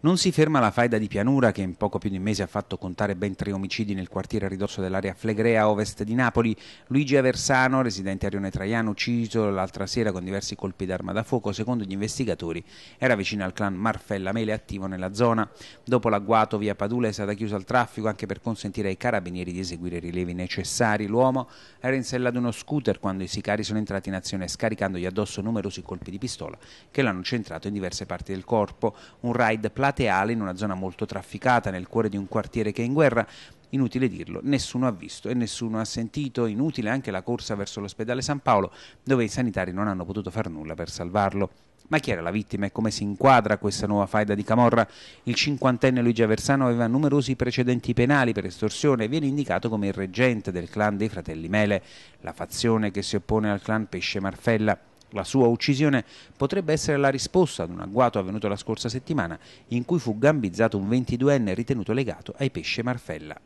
Non si ferma la faida di pianura che in poco più di un mese ha fatto contare ben tre omicidi nel quartiere a ridosso dell'area Flegrea ovest di Napoli. Luigi Aversano, residente a Rione Traiano, ucciso l'altra sera con diversi colpi d'arma da fuoco, secondo gli investigatori era vicino al clan Marfella Mele attivo nella zona. Dopo l'agguato via Padula è stata chiusa al traffico anche per consentire ai carabinieri di eseguire i rilievi necessari. L'uomo era in sella ad uno scooter quando i sicari sono entrati in azione scaricandogli addosso numerosi colpi di pistola che l'hanno centrato in diverse parti del corpo. Un ride plastico plateale in una zona molto trafficata, nel cuore di un quartiere che è in guerra, Inutile dirlo, nessuno ha visto e nessuno ha sentito, inutile anche la corsa verso l'ospedale San Paolo, dove i sanitari non hanno potuto far nulla per salvarlo. Ma chi era la vittima e come si inquadra questa nuova faida di Camorra? Il cinquantenne Luigi Aversano aveva numerosi precedenti penali per estorsione e viene indicato come il reggente del clan dei fratelli Mele, la fazione che si oppone al clan Pesce Marfella. La sua uccisione potrebbe essere la risposta ad un agguato avvenuto la scorsa settimana in cui fu gambizzato un 22enne ritenuto legato ai pesce marfella.